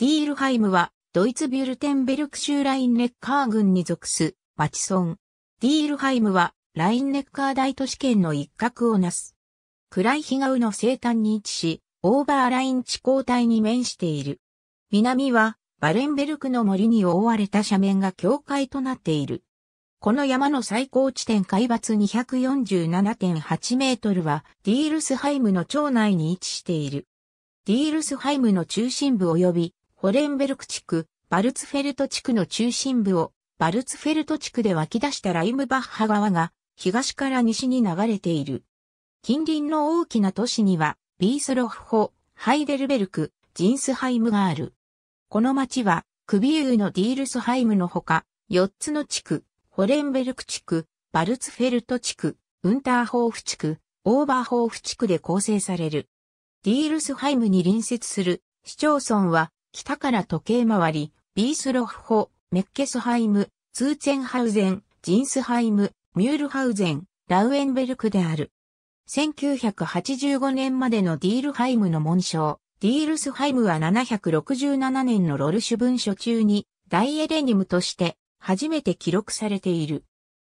ディールハイムは、ドイツビュルテンベルク州ラインネッカー郡に属す、町村。ディールハイムは、ラインネッカー大都市圏の一角をなす。暗い日うの西端に位置し、オーバーライン地高帯に面している。南は、バレンベルクの森に覆われた斜面が境界となっている。この山の最高地点海抜247.8メートルは、ディールスハイムの町内に位置している。ディールスハイムの中心部及びホレンベルク地区、バルツフェルト地区の中心部を、バルツフェルト地区で湧き出したライムバッハ川が、東から西に流れている。近隣の大きな都市には、ビースロフホ、ハイデルベルク、ジンスハイムがある。この町は、クビウーのディールスハイムのほか、4つの地区、ホレンベルク地区、バルツフェルト地区、ウンターホーフ地区、オーバーホーフ地区で構成される。ディールスハイムに隣接する市町村は、北から時計回り、ビースロフホ、メッケスハイム、ツーツェンハウゼン、ジンスハイム、ミュールハウゼン、ラウエンベルクである。1985年までのディールハイムの紋章、ディールスハイムは767年のロルシュ文書中に、大エレニムとして初めて記録されている。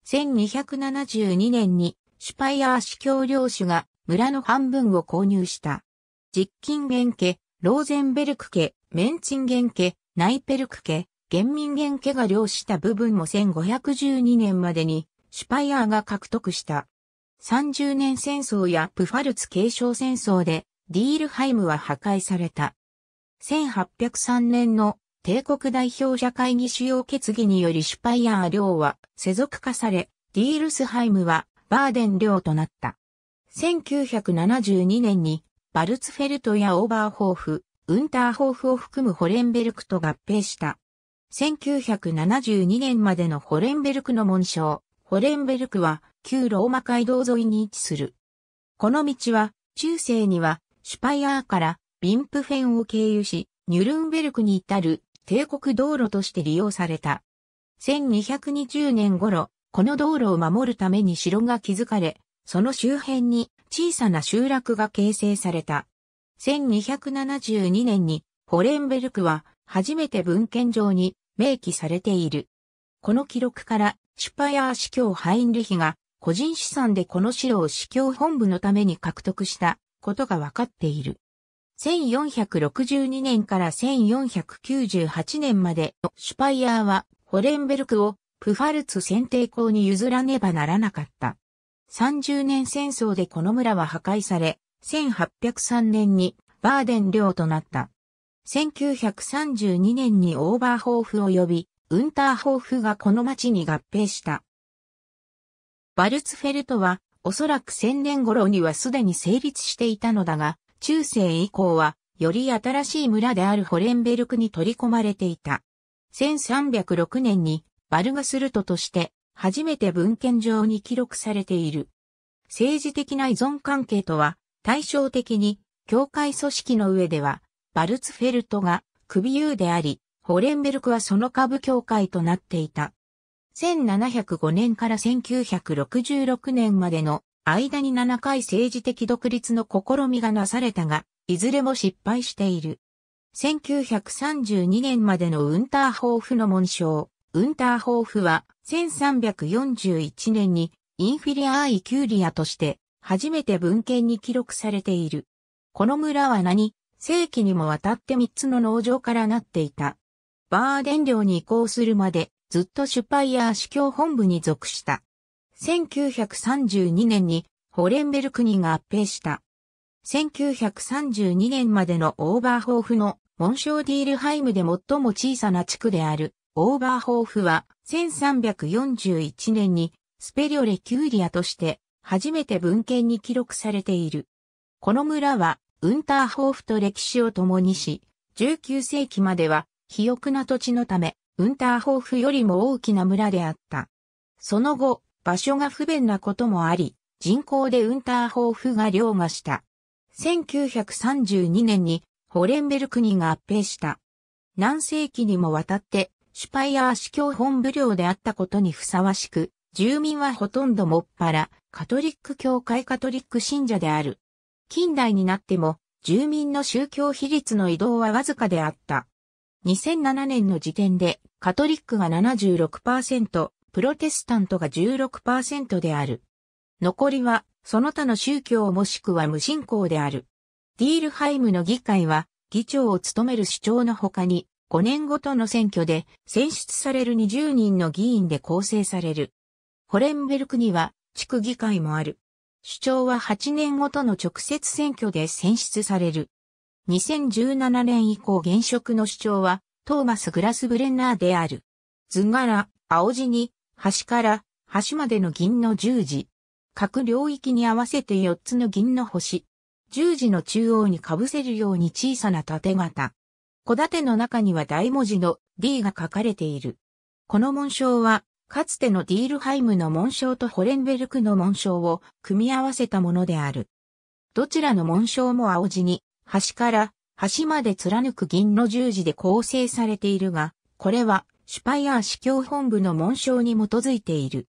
1272年にシュパイアー司教領主が村の半分を購入した。実金元家、ローゼンベルク家、メンチンゲン家、ナイペルク家、ゲンミンゲン家が領した部分も1512年までにシュパイアーが獲得した。30年戦争やプファルツ継承戦争でディールハイムは破壊された。1803年の帝国代表者会議主要決議によりシュパイアー領は世俗化され、ディールスハイムはバーデン領となった。1972年にバルツフェルトやオーバーホーフ、ウンターホーフを含むホレンベルクと合併した。1972年までのホレンベルクの紋章、ホレンベルクは旧ローマ街道沿いに位置する。この道は中世にはシュパイアーからビンプフェンを経由し、ニュルンベルクに至る帝国道路として利用された。1220年頃、この道路を守るために城が築かれ、その周辺に小さな集落が形成された。1272年にホレンベルクは初めて文献上に明記されている。この記録からシュパヤー司教ハインリヒが個人資産でこの城を司教本部のために獲得したことが分かっている。1462年から1498年までシュパイヤーはホレンベルクをプファルツ選定校に譲らねばならなかった。30年戦争でこの村は破壊され、1803年にバーデン領となった。1932年にオーバーホーフ及びウンターホーフがこの町に合併した。バルツフェルトはおそらく1000年頃にはすでに成立していたのだが、中世以降はより新しい村であるホレンベルクに取り込まれていた。1306年にバルガスルトとして初めて文献上に記録されている。政治的な依存関係とは対照的に、教会組織の上では、バルツフェルトが首優であり、ホレンベルクはその下部教会となっていた。1705年から1966年までの間に7回政治的独立の試みがなされたが、いずれも失敗している。1932年までのウンターホーフの紋章、ウンターホーフは1341年にインフィリアーイキューリアとして初めて文献に記録されている。この村は何世紀にもわたって三つの農場からなっていた。バーデン領に移行するまでずっとシュパイアー司教本部に属した。1932年にホレンベルクに合併した。1932年までのオーバーホーフのモンショーディールハイムで最も小さな地区であるオーバーホーフは1341年にスペリョレキューリアとして初めて文献に記録されている。この村は、ウンターホーフと歴史を共にし、19世紀までは、肥沃な土地のため、ウンターホーフよりも大きな村であった。その後、場所が不便なこともあり、人口でウンターホーフが凌駕した。1932年にホレンベル国が合併した。何世紀にもわたってシュパイアー司教本部領であったことにふさわしく、住民はほとんどもっぱらカトリック教会カトリック信者である。近代になっても、住民の宗教比率の移動はわずかであった。2007年の時点で、カトリックが76%、プロテスタントが16%である。残りは、その他の宗教もしくは無信仰である。ディールハイムの議会は、議長を務める主張の他に、5年ごとの選挙で選出される20人の議員で構成される。ホレンベルクには地区議会もある。首長は8年ごとの直接選挙で選出される。2017年以降現職の首長はトーマス・グラスブレンナーである。図柄、青地に、端から端までの銀の十字。各領域に合わせて4つの銀の星。十字の中央に被せるように小さな縦型。小盾の中には大文字の D が書かれている。この紋章はかつてのディールハイムの紋章とホレンベルクの紋章を組み合わせたものである。どちらの紋章も青地に、端から端まで貫く銀の十字で構成されているが、これはシュパイアー司教本部の紋章に基づいている。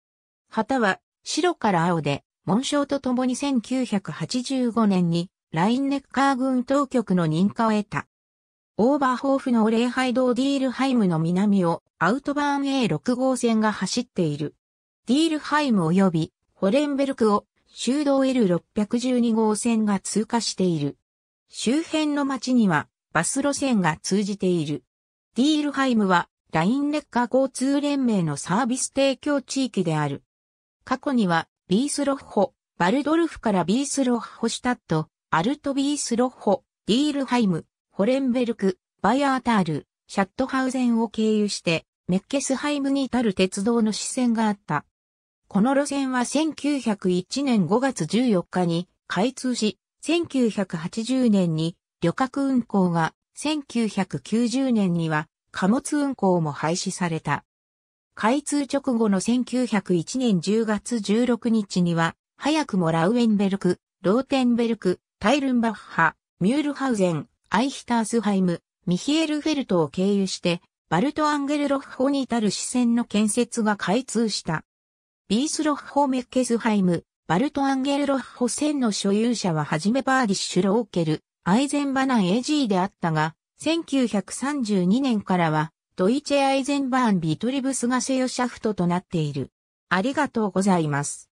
旗は白から青で、紋章とともに1985年にラインネッカー軍当局の認可を得た。オーバーホーフの礼拝堂ディールハイムの南をアウトバーン A6 号線が走っている。ディールハイム及びホレンベルクを修道 L612 号線が通過している。周辺の街にはバス路線が通じている。ディールハイムはラインレッカー交通連盟のサービス提供地域である。過去にはビースロッホ、バルドルフからビースロッホシュタット、アルトビースロッホ、ディールハイム、ホレンベルク、バイアータール、シャットハウゼンを経由してメッケスハイムに至る鉄道の支線があった。この路線は1901年5月14日に開通し、1980年に旅客運行が、1990年には貨物運行も廃止された。開通直後の1901年10月16日には、早くもラウエンベルク、ローテンベルク、タイルンバッハ、ミュールハウゼン、アイヒタースハイム、ミヒエルフェルトを経由して、バルトアンゲルロッホに至る支線の建設が開通した。ビースロッホメッケスハイム、バルトアンゲルロッホ線の所有者ははじめバーディッシュローケル、アイゼンバナン AG であったが、1932年からは、ドイチェ・アイゼンバーン・ビトリブスがセヨシャフトとなっている。ありがとうございます。